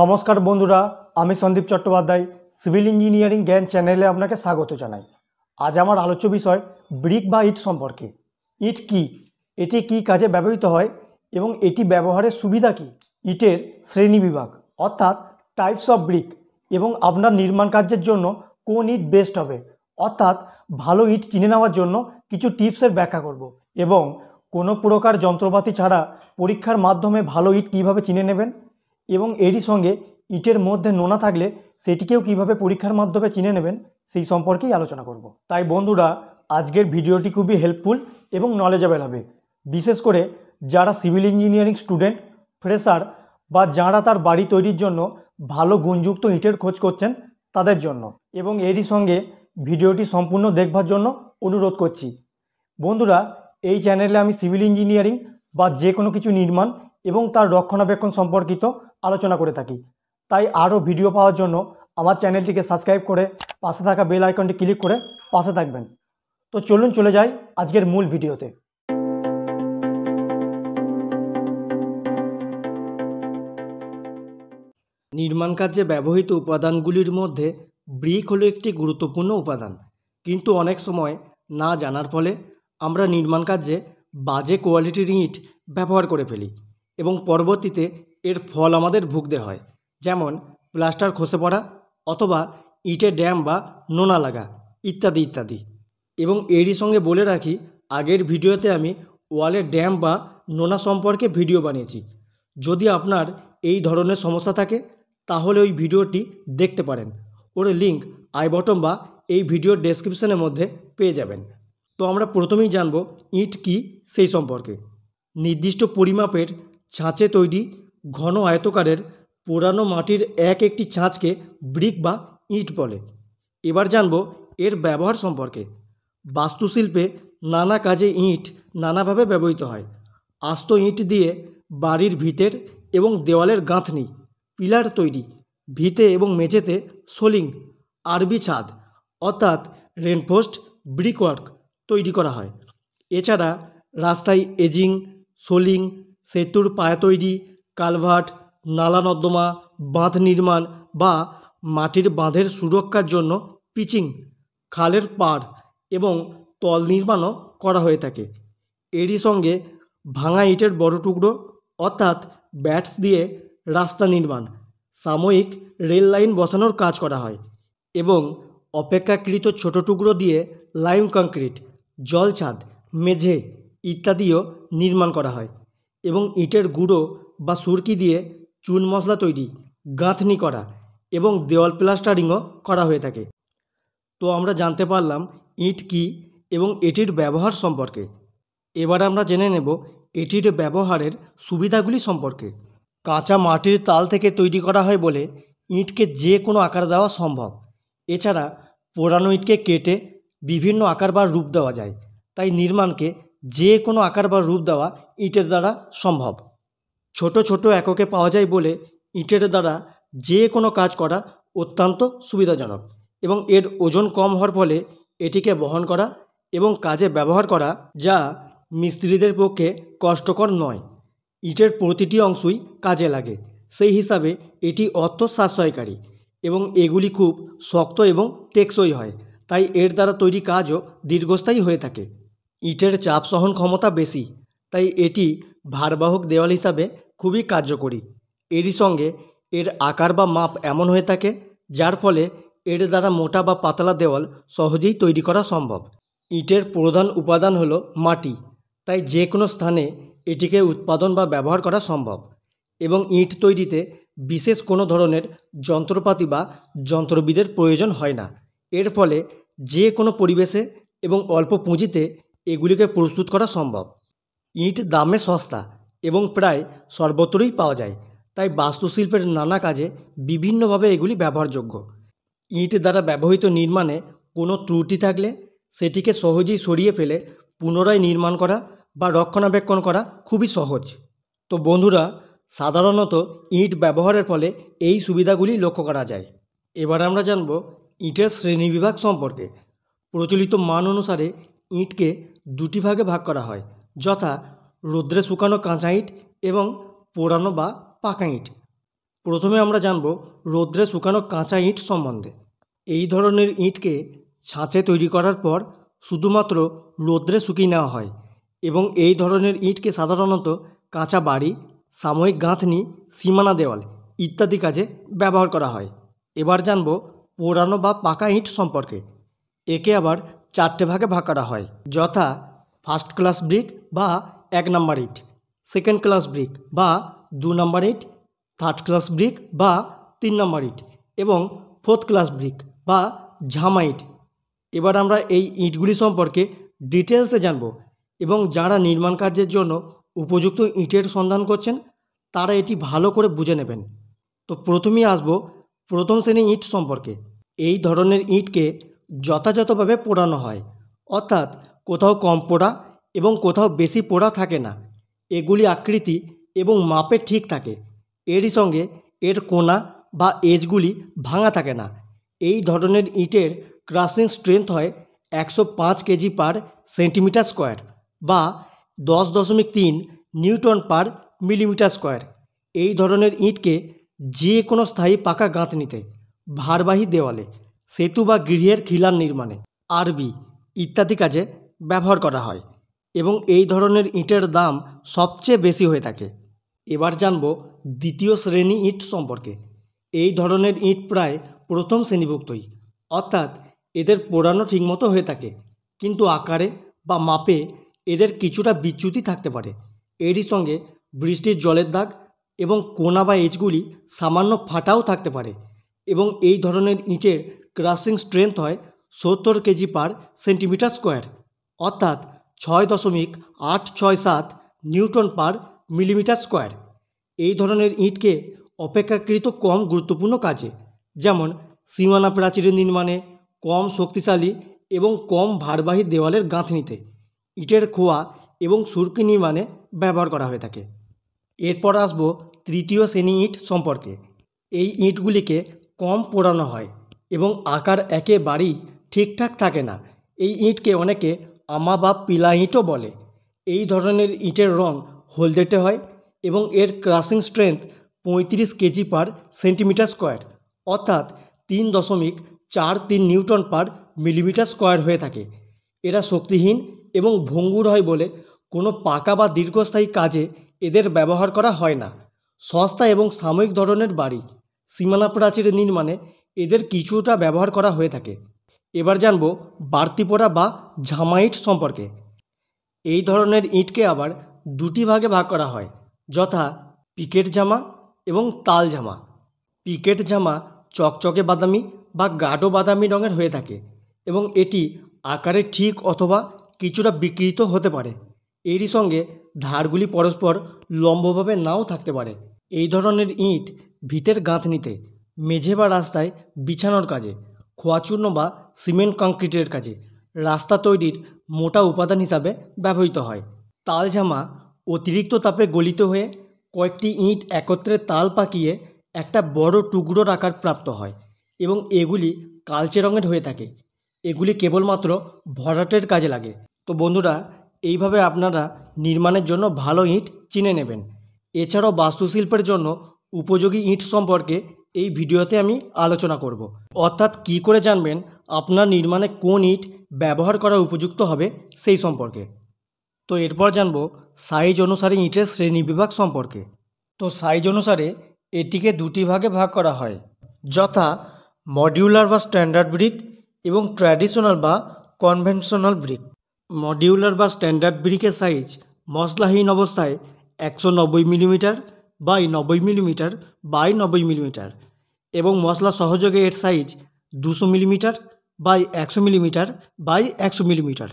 নমস্কার বন্ধুরা আমি সন্দীপ চট্টোপাধ্যায় সিভিল ইঞ্জিনিয়ারিং জ্ঞান চ্যানেলে আপনাকে স্বাগত জানাই আজ আমার আলোচ্য বিষয় ব্রিক বা ইট সম্পর্কে ইট কি এটি কি কাজে ব্যবহৃত হয় এবং এটি ব্যবহারের সুবিধা কি ইটের শ্রেণী বিভাগ অর্থাৎ টাইপস অফ ব্রিক এবং আপনার নির্মাণ কার্যের জন্য কোন ইট বেস্ট হবে অর্থাৎ ভালো ইট চিনে নেওয়ার জন্য কিছু টিপসের ব্যাখ্যা করব এবং কোনো প্রকার যন্ত্রপাতি ছাড়া পরীক্ষার মাধ্যমে ভালো ইট কীভাবে চিনে নেবেন এবং এরই সঙ্গে ইটের মধ্যে নোনা থাকলে সেটিকেও কিভাবে পরীক্ষার মাধ্যমে চিনে নেবেন সেই সম্পর্কেই আলোচনা করব। তাই বন্ধুরা আজকের ভিডিওটি খুবই হেল্পফুল এবং নলেজেবল হবে বিশেষ করে যারা সিভিল ইঞ্জিনিয়ারিং স্টুডেন্ট ফ্রেশার বা যারা তার বাড়ি তৈরির জন্য ভালো গুণযুক্ত ইটের খোঁজ করছেন তাদের জন্য এবং এরই সঙ্গে ভিডিওটি সম্পূর্ণ দেখবার জন্য অনুরোধ করছি বন্ধুরা এই চ্যানেলে আমি সিভিল ইঞ্জিনিয়ারিং বা যে কোনো কিছু নির্মাণ এবং তার রক্ষণাবেক্ষণ সম্পর্কিত আলোচনা করে থাকি তাই আরও ভিডিও পাওয়ার জন্য আমার চ্যানেলটিকে সাবস্ক্রাইব করে পাশে থাকা বেল আইকনটি ক্লিক করে পাশে থাকবেন তো চলুন চলে যাই আজকের মূল ভিডিওতে নির্মাণ কাজে ব্যবহৃত উপাদানগুলির মধ্যে ব্রিক হলো একটি গুরুত্বপূর্ণ উপাদান কিন্তু অনেক সময় না জানার ফলে আমরা নির্মাণ কাজে বাজে কোয়ালিটির ইট ব্যবহার করে ফেলি এবং পরবর্তীতে এর ফল আমাদের ভুগতে হয় যেমন প্লাস্টার খসে পড়া অথবা ইটে ড্যাম বা নোনা লাগা ইত্যাদি ইত্যাদি এবং এরই সঙ্গে বলে রাখি আগের ভিডিওতে আমি ওয়ালের ড্যাম বা নোনা সম্পর্কে ভিডিও বানিয়েছি যদি আপনার এই ধরনের সমস্যা থাকে তাহলে ওই ভিডিওটি দেখতে পারেন ওর লিঙ্ক আই বটম বা এই ভিডিওর ডেসক্রিপশানের মধ্যে পেয়ে যাবেন তো আমরা প্রথমেই জানব ইট কি সেই সম্পর্কে নির্দিষ্ট পরিমাপের ছাঁচে তৈরি ঘন আয়তকারের পুরানো মাটির এক একটি ছাঁচকে ব্রিক বা ইট বলে এবার জানব এর ব্যবহার সম্পর্কে বাস্তুশিল্পে নানা কাজে ইট নানাভাবে ব্যবহৃত হয় আস্ত ইট দিয়ে বাড়ির ভিতের এবং দেওয়ালের গাঁথনি পিলার তৈরি ভিতে এবং মেঝেতে সোলিং আরবি ছাদ অর্থাৎ রেনফোস্ট ব্রিকওয়ার্ক তৈরি করা হয় এছাড়া রাস্তায় এজিং সোলিং সেতুর পায়া তৈরি কালভার্ট নালা নর্দমা বাঁধ নির্মাণ বা মাটির বাঁধের সুরক্ষার জন্য পিচিং খালের পাড় এবং তল নির্মাণও করা হয়ে থাকে এরই সঙ্গে ভাঙা ইটের বড় টুকরো অর্থাৎ ব্যাটস দিয়ে রাস্তা নির্মাণ সাময়িক রেল লাইন বসানোর কাজ করা হয় এবং অপেক্ষাকৃত ছোট টুকরো দিয়ে লাইম কংক্রিট জলছাদ মেঝে ইত্যাদিও নির্মাণ করা হয় এবং ইটের গুঁড়ো বা সুরকি দিয়ে চুন মশলা তৈরি গাঁথনি করা এবং দেওয়াল প্লাস্টারিংও করা হয়ে থাকে তো আমরা জানতে পারলাম ইট কি এবং এটির ব্যবহার সম্পর্কে এবার আমরা জেনে নেব এটির ব্যবহারের সুবিধাগুলি সম্পর্কে কাঁচা মাটির তাল থেকে তৈরি করা হয় বলে ইঁটকে যে কোনো আকার দেওয়া সম্ভব এছাড়া পোড়ানো ইঁটকে কেটে বিভিন্ন আকার বা রূপ দেওয়া যায় তাই নির্মাণকে যে কোনো আকার বা রূপ দেওয়া ইঁটের দ্বারা সম্ভব ছোট ছোট এককে পাওয়া যায় বলে ইটের দ্বারা যে কোনো কাজ করা অত্যন্ত সুবিধাজনক এবং এর ওজন কম হওয়ার ফলে এটিকে বহন করা এবং কাজে ব্যবহার করা যা মিস্ত্রিদের পক্ষে কষ্টকর নয় ইটের প্রতিটি অংশই কাজে লাগে সেই হিসাবে এটি অর্থ সাশ্রয়কারী এবং এগুলি খুব শক্ত এবং টেকসই হয় তাই এর দ্বারা তৈরি কাজও দীর্ঘস্থায়ী হয়ে থাকে ইটের চাপ সহন ক্ষমতা বেশি তাই এটি ভারবাহক দেওয়াল হিসাবে খুবই কার্যকরী এরই সঙ্গে এর আকার বা মাপ এমন হয়ে থাকে যার ফলে এর দ্বারা মোটা বা পাতলা দেওয়াল সহজেই তৈরি করা সম্ভব ইটের প্রধান উপাদান হলো মাটি তাই যে কোনো স্থানে এটিকে উৎপাদন বা ব্যবহার করা সম্ভব এবং ইট তৈরিতে বিশেষ কোনো ধরনের যন্ত্রপাতি বা যন্ত্রবিদের প্রয়োজন হয় না এর ফলে যে কোনো পরিবেশে এবং অল্প পুঁজিতে এগুলিকে প্রস্তুত করা সম্ভব ইট দামে সস্তা এবং প্রায় সর্বত্রই পাওয়া যায় তাই বাস্তুশিল্পের নানা কাজে বিভিন্নভাবে এগুলি ব্যবহারযোগ্য ইট দ্বারা ব্যবহৃত নির্মাণে কোনো ত্রুটি থাকলে সেটিকে সহজেই সরিয়ে ফেলে পুনরায় নির্মাণ করা বা রক্ষণাবেক্ষণ করা খুবই সহজ তো বন্ধুরা সাধারণত ইট ব্যবহারের ফলে এই সুবিধাগুলি লক্ষ্য করা যায় এবার আমরা জানব ইটের শ্রেণীবিভাগ সম্পর্কে প্রচলিত মান অনুসারে ইটকে দুটি ভাগে ভাগ করা হয় যথা রৌদ্রে শুকানো কাঁচা ইট এবং পোড়ানো বা পাকা ইট প্রথমে আমরা জানব রৌদ্রে শুকানো কাঁচা ইট সম্বন্ধে এই ধরনের ইটকে ছাঁচে তৈরি করার পর শুধুমাত্র রৌদ্রে শুকিয়ে নেওয়া হয় এবং এই ধরনের ইটকে সাধারণত কাঁচা বাড়ি সাময়িক গাঁথনি সীমানা দেওয়াল ইত্যাদি কাজে ব্যবহার করা হয় এবার জানব পোড়ানো বা পাকা ইট সম্পর্কে একে আবার চারটে ভাগে ভাগ করা হয় যথা ফার্স্ট ক্লাস ব্রিক বা এক নাম্বার ইট সেকেন্ড ক্লাস ব্রিক বা দু নাম্বার ইট থার্ড ক্লাস ব্রিক বা তিন নাম্বার ইট এবং ফোর্থ ক্লাস ব্রিক বা ঝামা ইট এবার আমরা এই ইটগুলি সম্পর্কে ডিটেলসে জানব এবং যারা নির্মাণ কাজের জন্য উপযুক্ত ইটের সন্ধান করছেন তারা এটি ভালো করে বুঝে নেবেন তো প্রথমেই আসব প্রথম শ্রেণী ইট সম্পর্কে এই ধরনের ইটকে যথাযথভাবে পোড়ানো হয় অর্থাৎ কোথাও কম পোড়া এবং কোথাও বেশি পোড়া থাকে না এগুলি আকৃতি এবং মাপে ঠিক থাকে এরই সঙ্গে এর কোনা বা এজগুলি ভাঙা থাকে না এই ধরনের ইটের ক্রাশিং স্ট্রেংথ হয় একশো পাঁচ কেজি পার সেন্টিমিটার স্কোয়ার বা দশ দশমিক তিন নিউটন পার মিলিমিটার স্কোয়ার এই ধরনের ইটকে যে কোনো স্থায়ী পাকা গাঁথনিতে ভারবাহী দেওয়ালে সেতু বা গৃহের খিলান নির্মাণে আরবি ইত্যাদি কাজে ব্যবহার করা হয় এবং এই ধরনের ইঁটের দাম সবচেয়ে বেশি হয়ে থাকে এবার জানব দ্বিতীয় শ্রেণী ইঁট সম্পর্কে এই ধরনের ইঁট প্রায় প্রথম শ্রেণীভুক্তই অর্থাৎ এদের পোড়ানো ঠিকমতো হয়ে থাকে কিন্তু আকারে বা মাপে এদের কিছুটা বিচ্যুতি থাকতে পারে এরই সঙ্গে বৃষ্টির জলের দাগ এবং কোনা বা এজগুলি সামান্য ফাটাও থাকতে পারে এবং এই ধরনের ইঁটের ক্রাসিং স্ট্রেংথ হয় সত্তর কেজি পার সেন্টিমিটার স্কোয়ার অর্থাৎ ছয় দশমিক আট ছয় সাত নিউটন পার মিলিমিটার স্কোয়ার এই ধরনের ইঁটকে অপেক্ষাকৃত কম গুরুত্বপূর্ণ কাজে যেমন সীমানা প্রাচীরের নির্মাণে কম শক্তিশালী এবং কম ভারবাহী দেওয়ালের গাঁথনিতে ইটের খোয়া এবং সুরকি নির্মাণে ব্যবহার করা হয়ে থাকে এরপর আসব তৃতীয় শ্রেণী ইট সম্পর্কে এই ইঁটগুলিকে কম পোড়ানো হয় এবং আকার একেবারেই ঠিকঠাক থাকে না এই ইঁটকে অনেকে আমা বা পিলা ইঁটও বলে এই ধরনের ইঁটের রং হলদেটে হয় এবং এর ক্রাসিং স্ট্রেংথ পঁয়ত্রিশ কেজি পার সেন্টিমিটার স্কোয়ার অর্থাৎ তিন দশমিক চার তিন নিউটন পার মিলিমিটার স্কোয়ার হয়ে থাকে এরা শক্তিহীন এবং ভঙ্গুর হয় বলে কোনো পাকা বা দীর্ঘস্থায়ী কাজে এদের ব্যবহার করা হয় না সস্তা এবং সাময়িক ধরনের বাড়ি সীমানা প্রাচীর নির্মাণে এদের কিছুটা ব্যবহার করা হয়ে থাকে এবার জানব বাড়তি পড়া বা ঝামা ইট সম্পর্কে এই ধরনের ইঁটকে আবার দুটি ভাগে ভাগ করা হয় যথা পিকেট জামা এবং তাল জামা পিকেট জামা চকচকে বাদামি বা গাঢ় বাদামি রঙের হয়ে থাকে এবং এটি আকারে ঠিক অথবা কিছুটা বিকৃত হতে পারে এরই সঙ্গে ধারগুলি পরস্পর লম্বভাবে নাও থাকতে পারে এই ধরনের ইঁট ভিতের গাঁথনিতে মেঝে বা রাস্তায় বিছানোর কাজে খোয়াচূর্ণ বা সিমেন্ট কংক্রিটের কাজে রাস্তা তৈরির মোটা উপাদান হিসাবে ব্যবহৃত হয় তালঝামা অতিরিক্ত তাপে গলিত হয়ে কয়েকটি ইঁট একত্রে তাল পাকিয়ে একটা বড় টুকরোর আকার প্রাপ্ত হয় এবং এগুলি কালচে রঙের হয়ে থাকে এগুলি কেবলমাত্র ভরাটের কাজে লাগে তো বন্ধুরা এইভাবে আপনারা নির্মাণের জন্য ভালো ইঁট চিনে নেবেন এছাড়াও বাস্তুশিল্পের জন্য উপযোগী ইঁট সম্পর্কে এই ভিডিওতে আমি আলোচনা করব। অর্থাৎ কি করে জানবেন আপনার নির্মাণে কোন ইট ব্যবহার করা উপযুক্ত হবে সেই সম্পর্কে তো এরপর জানব সাইজ অনুসারে ইটের শ্রেণী বিভাগ সম্পর্কে তো সাইজ অনুসারে এটিকে দুটি ভাগে ভাগ করা হয় যথা মডিউলার বা স্ট্যান্ডার্ড ব্রিক এবং ট্র্যাডিশনাল বা কনভেনশনাল ব্রিক মডিউলার বা স্ট্যান্ডার্ড ব্রিকের সাইজ মশলাহীন অবস্থায় একশো নব্বই মিলিমিটার বাই নব্বই মিলিমিটার বাই নব্বই মিলিমিটার এবং মশলা সহযোগে এর সাইজ দুশো মিলিমিটার বাই একশো মিলিমিটার বাই একশো মিলিমিটার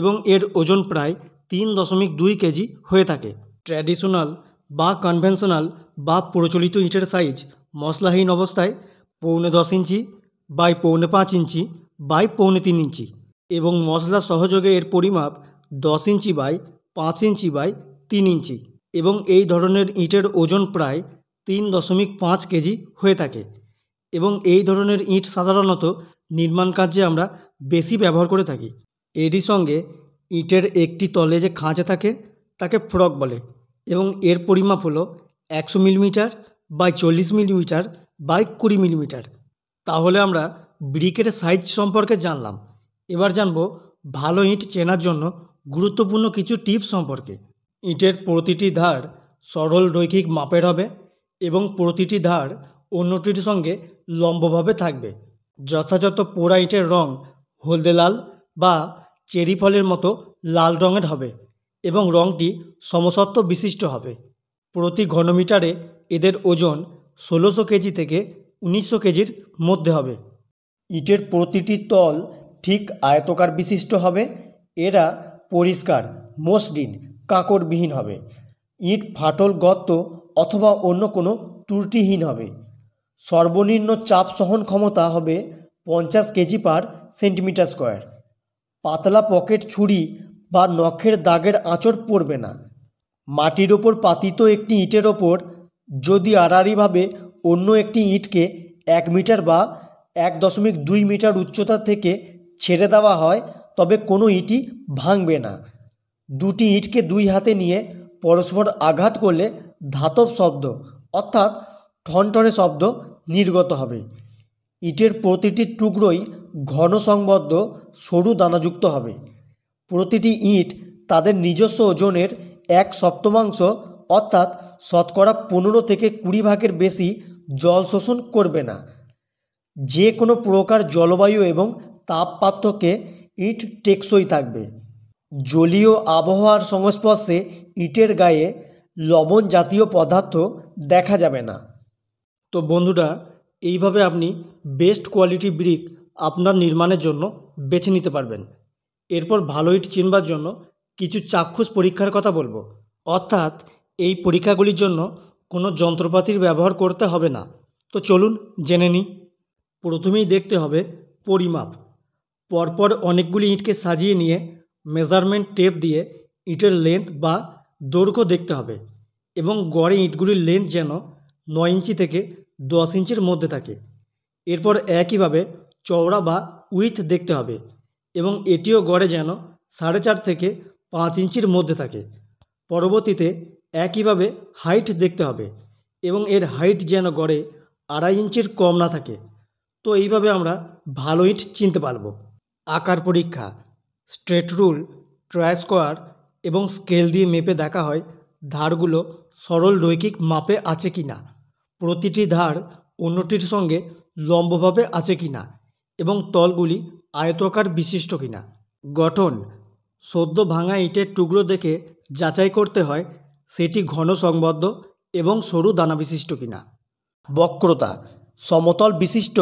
এবং এর ওজন প্রায় তিন দশমিক দুই কেজি হয়ে থাকে ট্র্যাডিশনাল বা কনভেনশনাল বা প্রচলিত ইটের সাইজ মশলাহীন অবস্থায় পৌনে দশ ইঞ্চি বাই পৌনে পাঁচ ইঞ্চি বাই পৌনে তিন ইঞ্চি এবং মশলা সহযোগে এর পরিমাপ দশ ইঞ্চি বাই পাঁচ ইঞ্চি বাই তিন ইঞ্চি এবং এই ধরনের ইটের ওজন প্রায় তিন দশমিক পাঁচ কেজি হয়ে থাকে এবং এই ধরনের ইট সাধারণত নির্মাণ কাজে আমরা বেশি ব্যবহার করে থাকি এরই সঙ্গে ইটের একটি তলে যে খাঁচে থাকে তাকে ফ্রক বলে এবং এর পরিমাপ হলো একশো মিলিমিটার বাই চল্লিশ মিলিমিটার বাই কুড়ি মিলিমিটার তাহলে আমরা ব্রিকের সাইজ সম্পর্কে জানলাম এবার জানব ভালো ইট চেনার জন্য গুরুত্বপূর্ণ কিছু টিপ সম্পর্কে ইটের প্রতিটি ধার সরল রৈখিক মাপের হবে এবং প্রতিটি ধার অন্যটির সঙ্গে লম্বভাবে থাকবে যথাযথ পোড়া ইঁটের রং হলদে লাল বা চেরি ফলের মতো লাল রঙের হবে এবং রঙটি সমসত্ব বিশিষ্ট হবে প্রতি ঘনমিটারে এদের ওজন ষোলোশো কেজি থেকে উনিশশো কেজির মধ্যে হবে ইটের প্রতিটি তল ঠিক আয়তকার বিশিষ্ট হবে এরা পরিষ্কার মসৃণ কাকড়বিহীন হবে ইট ফাটল গর্ত অথবা অন্য কোনো ত্রুটিহীন হবে সর্বনিম্ন চাপ সহন ক্ষমতা হবে পঞ্চাশ কেজি পার সেন্টিমিটার স্কোয়ার পাতলা পকেট ছুরি বা নখের দাগের আঁচড় পড়বে না মাটির ওপর পাতিত একটি ইটের ওপর যদি আড়াআড়িভাবে অন্য একটি ইটকে এক মিটার বা এক দশমিক দুই মিটার উচ্চতা থেকে ছেড়ে দেওয়া হয় তবে কোনো ইটি ভাঙবে না দুটি ইটকে দুই হাতে নিয়ে পরস্পর আঘাত করলে ধাতব শব্দ অর্থাৎ ঠনঠনে শব্দ নির্গত হবে ইটের প্রতিটি টুকরোই ঘন সংবদ্ধ সরু দানাযুক্ত হবে প্রতিটি ইট তাদের নিজস্ব ওজনের এক সপ্তমাংশ অর্থাৎ শতকরা পনেরো থেকে কুড়ি ভাগের বেশি জল শোষণ করবে না যে কোনো প্রকার জলবায়ু এবং তাপপাত্রকে ইট টেকসই থাকবে জলীয় আবহাওয়ার সংস্পর্শে ইটের গায়ে লবণ জাতীয় পদার্থ দেখা যাবে না তো বন্ধুরা এইভাবে আপনি বেস্ট কোয়ালিটি ব্রিক আপনার নির্মাণের জন্য বেছে নিতে পারবেন এরপর ভালো ইট চিনবার জন্য কিছু চাক্ষুষ পরীক্ষার কথা বলবো অর্থাৎ এই পরীক্ষাগুলির জন্য কোনো যন্ত্রপাতির ব্যবহার করতে হবে না তো চলুন জেনে নিই প্রথমেই দেখতে হবে পরিমাপ পরপর অনেকগুলি ইঁটকে সাজিয়ে নিয়ে মেজারমেন্ট টেপ দিয়ে ইটের লেন্থ বা দৈর্ঘ্য দেখতে হবে এবং গড়ে ইঁটগুলির লেন্থ যেন নয় ইঞ্চি থেকে দশ ইঞ্চির মধ্যে থাকে এরপর একইভাবে চওড়া বা উইথ দেখতে হবে এবং এটিও গড়ে যেন সাড়ে চার থেকে পাঁচ ইঞ্চির মধ্যে থাকে পরবর্তীতে একইভাবে হাইট দেখতে হবে এবং এর হাইট যেন গড়ে আড়াই ইঞ্চির কম না থাকে তো এইভাবে আমরা ভালো ইট চিনতে পারব আকার পরীক্ষা স্ট্রেট রুল ট্রায় স্কোয়ার এবং স্কেল দিয়ে মেপে দেখা হয় ধারগুলো সরল রৈখিক মাপে আছে কি না প্রতিটি ধার অন্যটির সঙ্গে লম্বভাবে আছে কি না এবং তলগুলি আয়তকার বিশিষ্ট কিনা গঠন সদ্য ভাঙা ইটের টুকরো দেখে যাচাই করতে হয় সেটি ঘন সংবদ্ধ এবং সরু দানা বিশিষ্ট কি না বক্রতা সমতল বিশিষ্ট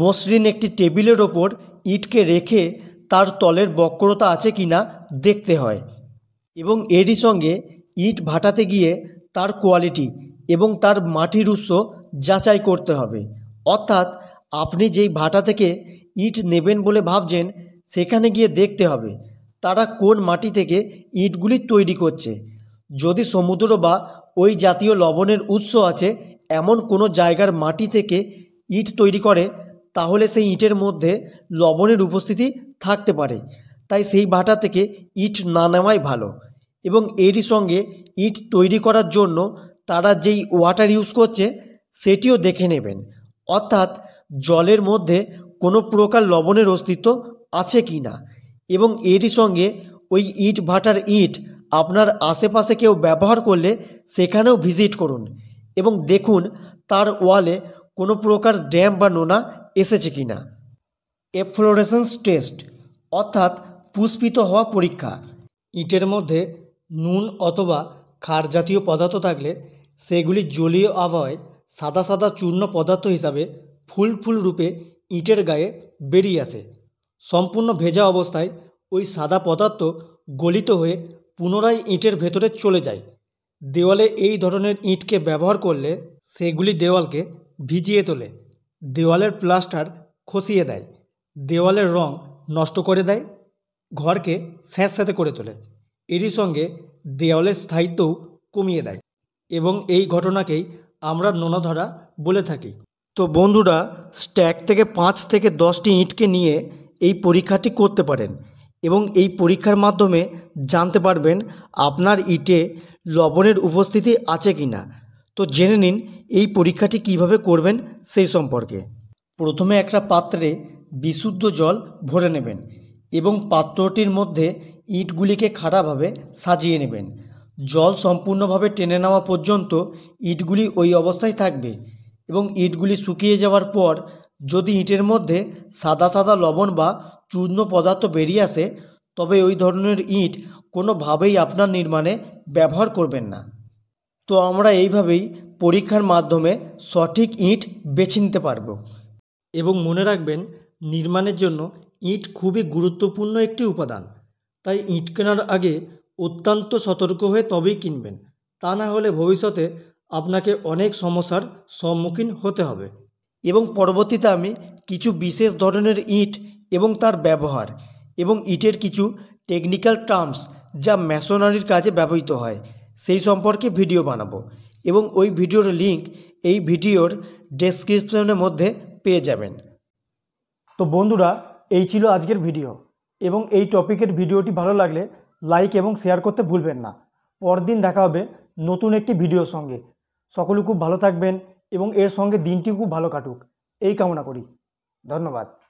মসৃণ একটি টেবিলের ওপর ইটকে রেখে তার তলের বক্রতা আছে কি না দেখতে হয় এবং এরই সঙ্গে ইট ভাটাতে গিয়ে তার কোয়ালিটি এবং তার মাটির উৎস যাচাই করতে হবে অর্থাৎ আপনি যেই ভাটা থেকে ইট নেবেন বলে ভাবছেন সেখানে গিয়ে দেখতে হবে তারা কোন মাটি থেকে ইটগুলি তৈরি করছে যদি সমুদ্র বা ওই জাতীয় লবণের উৎস আছে এমন কোনো জায়গার মাটি থেকে ইট তৈরি করে তাহলে সেই ইটের মধ্যে লবণের উপস্থিতি থাকতে পারে তাই সেই ভাটা থেকে ইট না নেওয়াই ভালো এবং এরই সঙ্গে ইট তৈরি করার জন্য তারা যেই ওয়াটার ইউজ করছে সেটিও দেখে নেবেন অর্থাৎ জলের মধ্যে কোনো প্রকার লবণের অস্তিত্ব আছে কি না এবং এরই সঙ্গে ওই ইট ভাটার ইট আপনার আশেপাশে কেউ ব্যবহার করলে সেখানেও ভিজিট করুন এবং দেখুন তার ওয়ালে কোনো প্রকার ড্যাম বা নোনা এসেছে কি না এফ্লোরেসেন্স টেস্ট অর্থাৎ পুষ্পিত হওয়া পরীক্ষা ইটের মধ্যে নুন অথবা খার জাতীয় পদার্থ থাকলে সেগুলি জলীয় আবহাওয়ায় সাদা সাদা চূর্ণ পদার্থ হিসাবে ফুল ফুল রূপে ইটের গায়ে বেরিয়ে আসে সম্পূর্ণ ভেজা অবস্থায় ওই সাদা পদার্থ গলিত হয়ে পুনরায় ইটের ভেতরে চলে যায় দেওয়ালে এই ধরনের ইটকে ব্যবহার করলে সেগুলি দেওয়ালকে ভিজিয়ে তোলে দেওয়ালের প্লাস্টার খসিয়ে দেয় দেওয়ালের রং নষ্ট করে দেয় ঘরকে স্যাঁতস্যাঁতে করে তোলে এরই সঙ্গে দেওয়ালের স্থায়িত্বও কমিয়ে দেয় এবং এই ঘটনাকেই আমরা নোনাধরা বলে থাকি তো বন্ধুরা স্ট্যাক থেকে পাঁচ থেকে দশটি ইঁটকে নিয়ে এই পরীক্ষাটি করতে পারেন এবং এই পরীক্ষার মাধ্যমে জানতে পারবেন আপনার ইটে লবণের উপস্থিতি আছে কি না তো জেনে নিন এই পরীক্ষাটি কিভাবে করবেন সেই সম্পর্কে প্রথমে একটা পাত্রে বিশুদ্ধ জল ভরে নেবেন এবং পাত্রটির মধ্যে ইটগুলিকে খাড়াভাবে সাজিয়ে নেবেন জল সম্পূর্ণভাবে টেনে নেওয়া পর্যন্ত ইটগুলি ওই অবস্থায় থাকবে এবং ইটগুলি শুকিয়ে যাওয়ার পর যদি ইঁটের মধ্যে সাদা সাদা লবণ বা চূর্ণ পদার্থ বেরিয়ে আসে তবে ওই ধরনের ইঁট কোনোভাবেই আপনার নির্মাণে ব্যবহার করবেন না তো আমরা এইভাবেই পরীক্ষার মাধ্যমে সঠিক ইঁট বেছে নিতে পারব এবং মনে রাখবেন নির্মাণের জন্য ইট খুবই গুরুত্বপূর্ণ একটি উপাদান তাই ইট কেনার আগে অত্যন্ত সতর্ক হয়ে তবেই কিনবেন তা না হলে ভবিষ্যতে আপনাকে অনেক সমস্যার সম্মুখীন হতে হবে এবং পরবর্তীতে আমি কিছু বিশেষ ধরনের ইট এবং তার ব্যবহার এবং ইটের কিছু টেকনিক্যাল টার্মস যা মেশনারির কাজে ব্যবহৃত হয় সেই সম্পর্কে ভিডিও বানাবো এবং ওই ভিডিওর লিঙ্ক এই ভিডিওর ডেসক্রিপশনের মধ্যে পেয়ে যাবেন তো বন্ধুরা এই ছিল আজকের ভিডিও এবং এই টপিকের ভিডিওটি ভালো লাগলে লাইক এবং শেয়ার করতে ভুলবেন না পরদিন দেখা হবে নতুন একটি ভিডিওর সঙ্গে সকলে খুব ভালো থাকবেন এবং এর সঙ্গে দিনটি খুব ভালো কাটুক এই কামনা করি ধন্যবাদ